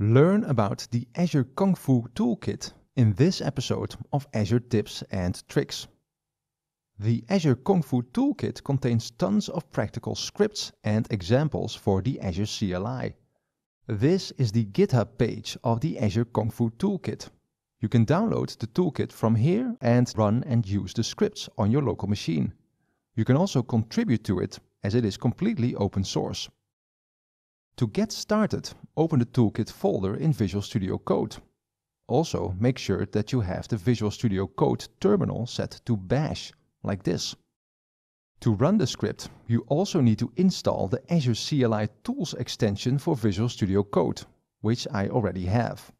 Learn about the Azure Kung Fu Toolkit in this episode of Azure Tips and Tricks. The Azure Kung Fu Toolkit contains tons of practical scripts and examples for the Azure CLI. This is the GitHub page of the Azure Kung Fu Toolkit. You can download the toolkit from here and run and use the scripts on your local machine. You can also contribute to it as it is completely open source. To get started, open the Toolkit folder in Visual Studio Code. Also, make sure that you have the Visual Studio Code terminal set to bash, like this. To run the script, you also need to install the Azure CLI Tools extension for Visual Studio Code, which I already have.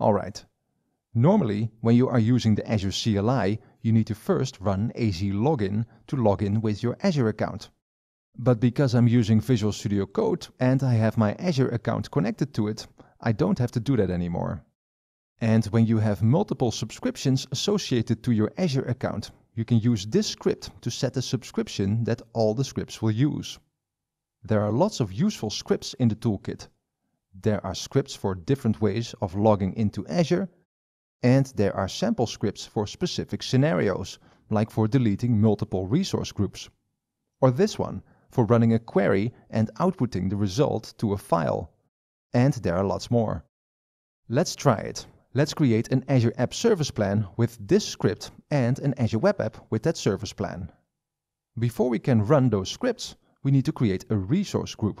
Alright, normally when you are using the Azure CLI, you need to first run az login to log in with your Azure account. But because I'm using Visual Studio Code and I have my Azure account connected to it, I don't have to do that anymore. And when you have multiple subscriptions associated to your Azure account, you can use this script to set a subscription that all the scripts will use. There are lots of useful scripts in the toolkit. There are scripts for different ways of logging into Azure, and there are sample scripts for specific scenarios, like for deleting multiple resource groups. Or this one, for running a query and outputting the result to a file. And there are lots more. Let's try it. Let's create an Azure App Service Plan with this script and an Azure Web App with that service plan. Before we can run those scripts, we need to create a resource group.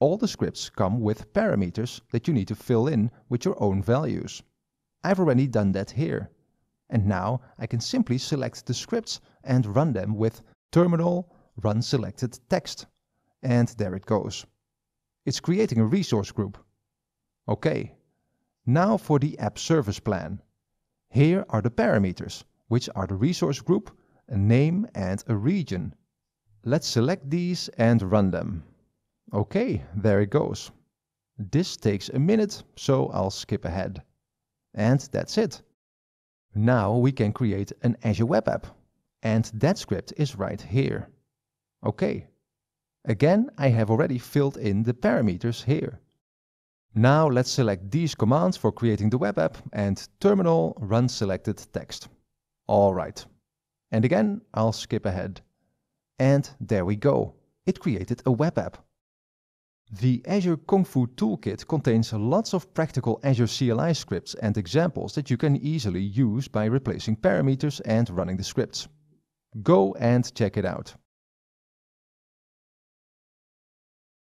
All the scripts come with parameters that you need to fill in with your own values. I've already done that here. And now I can simply select the scripts and run them with terminal run selected text. And there it goes. It's creating a resource group. Okay, now for the app service plan. Here are the parameters, which are the resource group, a name and a region. Let's select these and run them. Okay, there it goes. This takes a minute, so I'll skip ahead. And that's it. Now we can create an Azure Web App. And that script is right here. OK. Again, I have already filled in the parameters here. Now let's select these commands for creating the web app and terminal run selected text. All right. And again, I'll skip ahead. And there we go. It created a web app. The Azure Kung Fu Toolkit contains lots of practical Azure CLI scripts and examples that you can easily use by replacing parameters and running the scripts. Go and check it out.